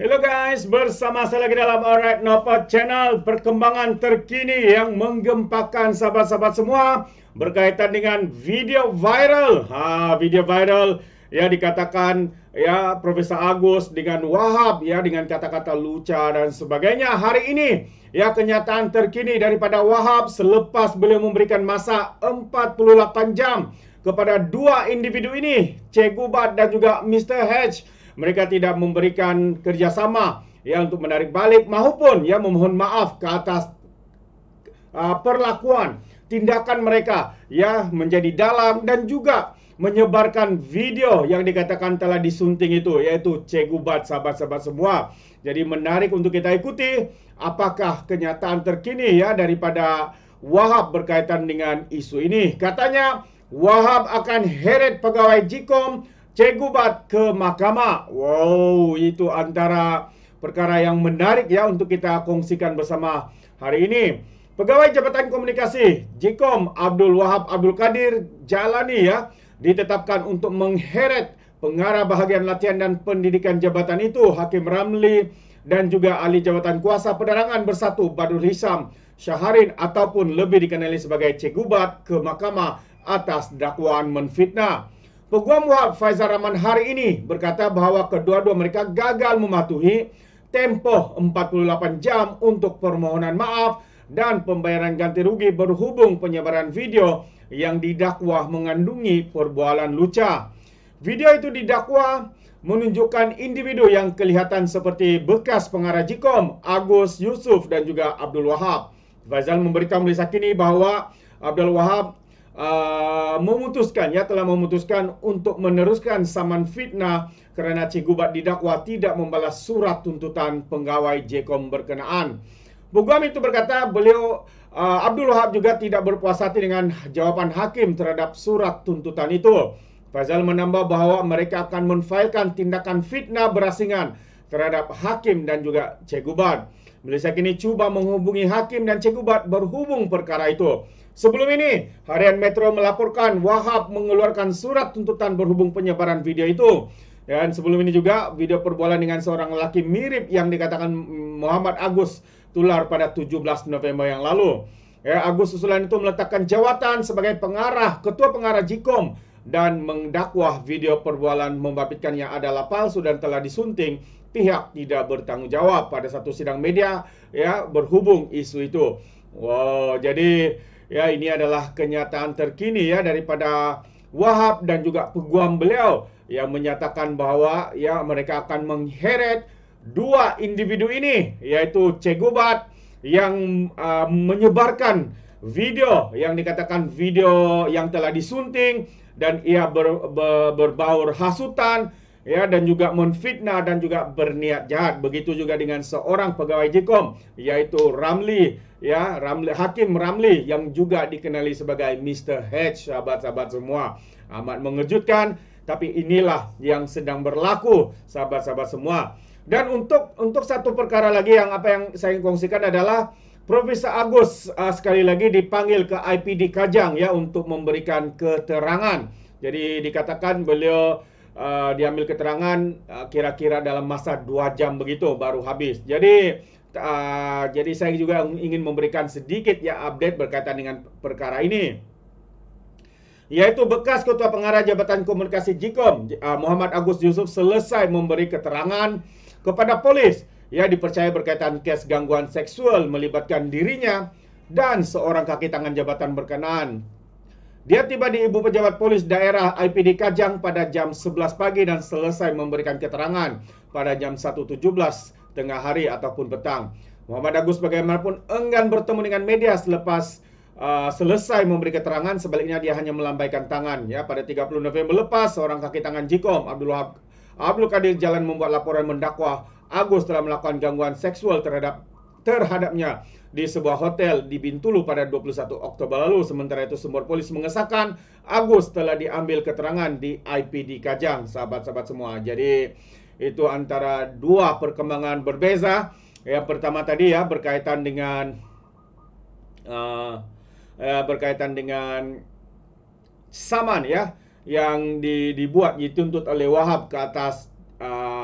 Hello guys, bersama saya lagi dalam Alright Nopot Channel Perkembangan terkini yang menggempakan sahabat-sahabat semua Berkaitan dengan video viral ha, Video viral ya dikatakan ya Profesor Agus dengan Wahab ya dengan kata-kata luca dan sebagainya Hari ini ya kenyataan terkini daripada Wahab selepas beliau memberikan masa 48 jam kepada dua individu ini Cikgu Bat dan juga Mr. Hedge mereka tidak memberikan kerjasama ya untuk menarik balik maupun ya memohon maaf ke atas uh, perlakuan tindakan mereka ya menjadi dalam dan juga menyebarkan video yang dikatakan telah disunting itu yaitu cegubat sahabat-sahabat semua. Jadi menarik untuk kita ikuti apakah kenyataan terkini ya daripada Wahab berkaitan dengan isu ini. Katanya Wahab akan heret pegawai Jikom Cegubat ke mahkamah. Wow, itu antara perkara yang menarik ya untuk kita kongsikan bersama hari ini. Pegawai Jabatan Komunikasi Jikom Abdul Wahab Abdul Kadir Jalani ya ditetapkan untuk mengheret pengarah bahagian latihan dan pendidikan jabatan itu Hakim Ramli dan juga ahli jabatan kuasa penerangan bersatu Badul Hisam Syaharin ataupun lebih dikenali sebagai Cegubat ke mahkamah atas dakwaan menfitnah. Peguam Wahab Faizal Rahman hari ini berkata bahawa kedua-dua mereka gagal mematuhi tempoh 48 jam untuk permohonan maaf dan pembayaran ganti rugi berhubung penyebaran video yang didakwa mengandungi perbualan lucah. Video itu didakwa menunjukkan individu yang kelihatan seperti bekas pengarah JIKOM, Agus Yusuf dan juga Abdul Wahab. Faizal memberitahu Melisa kini bahawa Abdul Wahab Uh, memutuskan ya telah memutuskan untuk meneruskan saman fitnah kerana Cikgu Bat didakwa tidak membalas surat tuntutan penggawai JCOM berkenaan. Buguam itu berkata beliau uh, Abdul Wahab juga tidak berpuas hati dengan jawapan hakim terhadap surat tuntutan itu. Fazal menambah bahawa mereka akan menfailkan tindakan fitnah berasingan terhadap hakim dan juga cegubat. Malaysia kini cuba menghubungi hakim dan cegubat berhubung perkara itu. Sebelum ini, Harian Metro melaporkan Wahab mengeluarkan surat tuntutan berhubung penyebaran video itu. Dan sebelum ini juga video perbualan dengan seorang lelaki mirip yang dikatakan Muhammad Agus tular pada 17 November yang lalu. Ya, Agus Susulan itu meletakkan jawatan sebagai pengarah, ketua pengarah JIKOM dan mendakwah video perbualan yang adalah palsu dan telah disunting, pihak tidak bertanggung jawab pada satu sidang media ya berhubung isu itu. Wow, jadi ya ini adalah kenyataan terkini ya daripada Wahab dan juga peguam beliau yang menyatakan bahwa ya mereka akan mengheret dua individu ini yaitu Cegubat yang uh, menyebarkan video yang dikatakan video yang telah disunting dan ia ber, ber, berbaur hasutan ya dan juga menfitnah dan juga berniat jahat begitu juga dengan seorang pegawai Jikom yaitu Ramli ya Ramli Hakim Ramli yang juga dikenali sebagai Mr H sahabat-sahabat semua amat mengejutkan tapi inilah yang sedang berlaku sahabat-sahabat semua dan untuk untuk satu perkara lagi yang apa yang saya kongsikan adalah Profesor Agus uh, sekali lagi dipanggil ke IPD Kajang ya untuk memberikan keterangan. Jadi dikatakan beliau uh, diambil keterangan kira ah, kira-kira dalam masa 2 jam begitu baru habis. Jadi uh, jadi saya juga ingin memberikan sedikit ya update berkaitan dengan perkara ini yaitu bekas Ketua Pengarah Jabatan Komunikasi JIKOM uh, Muhammad Agus Yusuf selesai memberi keterangan kepada polis ia dipercaya berkaitan kes gangguan seksual melibatkan dirinya dan seorang kaki tangan jabatan berkenaan. Dia tiba di Ibu Pejabat Polis Daerah IPD Kajang pada jam 11 pagi dan selesai memberikan keterangan pada jam 1.17 tengah hari ataupun petang. Muhammad Agus bagaimanapun enggan bertemu dengan media selepas uh, selesai memberi keterangan sebaliknya dia hanya melambaikan tangan ya pada 30 November lepas seorang kaki tangan Jikom Abdul Wahab Abdul Kadir Jalan membuat laporan mendakwa Agus telah melakukan gangguan seksual terhadap terhadapnya di sebuah hotel di Bintulu pada 21 Oktober lalu. Sementara itu, sumber polis mengesahkan Agus telah diambil keterangan di IPD Kajang, sahabat-sahabat semua. Jadi, itu antara dua perkembangan berbeza. Yang pertama tadi ya berkaitan dengan uh, uh, berkaitan dengan saman ya yang di, dibuat dituntut oleh Wahab ke atas uh,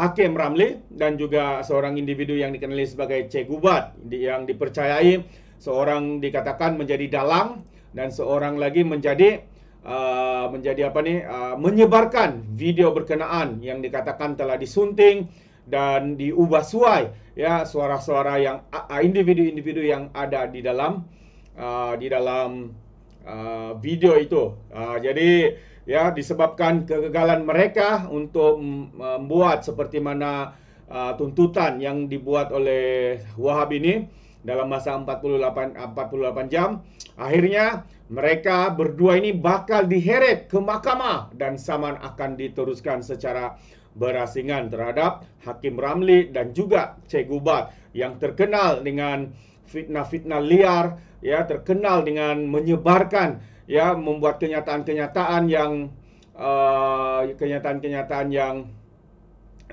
Hakim Ramli dan juga seorang individu yang dikenali sebagai Gubat yang dipercayai seorang dikatakan menjadi dalang dan seorang lagi menjadi uh, menjadi apa ni uh, menyebarkan video berkenaan yang dikatakan telah disunting dan diubah suai ya suara-suara yang uh, individu-individu yang ada di dalam uh, di dalam uh, video itu uh, jadi ya disebabkan kegagalan mereka untuk membuat seperti mana uh, tuntutan yang dibuat oleh Wahab ini dalam masa 48 48 jam akhirnya mereka berdua ini bakal diheret ke mahkamah dan saman akan diteruskan secara berasingan terhadap Hakim Ramli dan juga Cegubat yang terkenal dengan fitnah-fitnah liar ya terkenal dengan menyebarkan ya membuat kenyataan-kenyataan yang eh, kenyataan-kenyataan uh, yang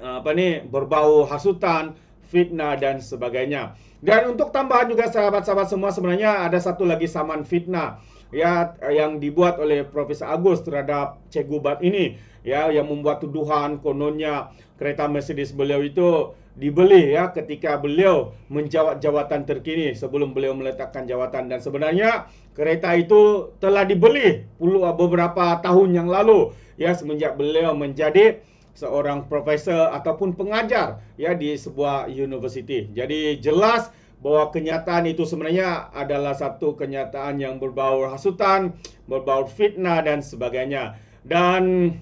uh, apa nih berbau hasutan fitnah dan sebagainya. Dan untuk tambahan juga sahabat-sahabat semua sebenarnya ada satu lagi saman fitnah ya yang dibuat oleh Profesor Agus terhadap Cegubat ini ya yang membuat tuduhan kononnya kereta Mercedes beliau itu dibeli ya ketika beliau menjawab jawatan terkini sebelum beliau meletakkan jawatan dan sebenarnya kereta itu telah dibeli puluh beberapa tahun yang lalu ya semenjak beliau menjadi seorang profesor ataupun pengajar ya di sebuah universiti. Jadi jelas bahawa kenyataan itu sebenarnya adalah satu kenyataan yang berbau hasutan, berbau fitnah dan sebagainya. Dan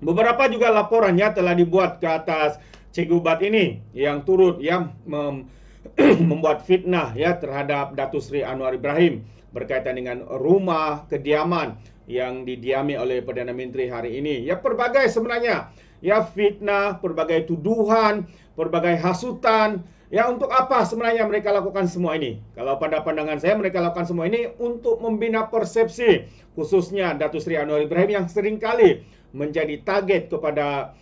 beberapa juga laporannya telah dibuat ke atas Cikgu Bat ini yang turut yang mem- membuat fitnah ya terhadap Datu Sri Anwar Ibrahim berkaitan dengan rumah kediaman yang didiami oleh Perdana Menteri hari ini. Ya berbagai sebenarnya ya fitnah, berbagai tuduhan, berbagai hasutan. Ya untuk apa sebenarnya mereka lakukan semua ini? Kalau pada pandangan saya mereka lakukan semua ini untuk membina persepsi khususnya Datu Sri Anwar Ibrahim yang seringkali menjadi target kepada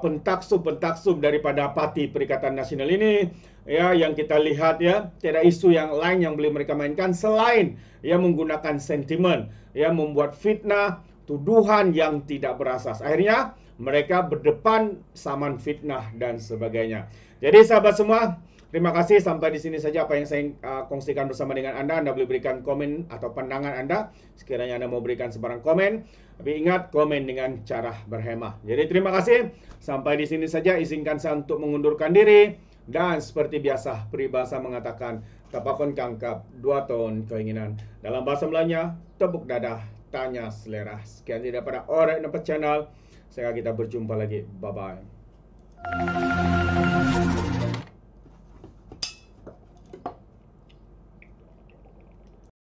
pentaksum pentaksum uh, daripada parti Perikatan Nasional ini ya yang kita lihat ya tidak isu yang lain yang boleh mereka mainkan selain ya menggunakan sentimen ya membuat fitnah tuduhan yang tidak berasas akhirnya mereka berdepan saman fitnah dan sebagainya jadi sahabat semua Terima kasih sampai di sini saja apa yang saya uh, kongsikan bersama dengan Anda. Anda boleh berikan komen atau pandangan Anda sekiranya Anda mau berikan sebarang komen. Tapi ingat komen dengan cara berhemah. Jadi terima kasih sampai di sini saja izinkan saya untuk mengundurkan diri dan seperti biasa peribahasa mengatakan kapakon kangkap dua tahun keinginan. Dalam bahasa Melayunya tepuk dada tanya selera. Sekian tidak pada Orek Nepet Channel. Sekarang kita berjumpa lagi. Bye-bye.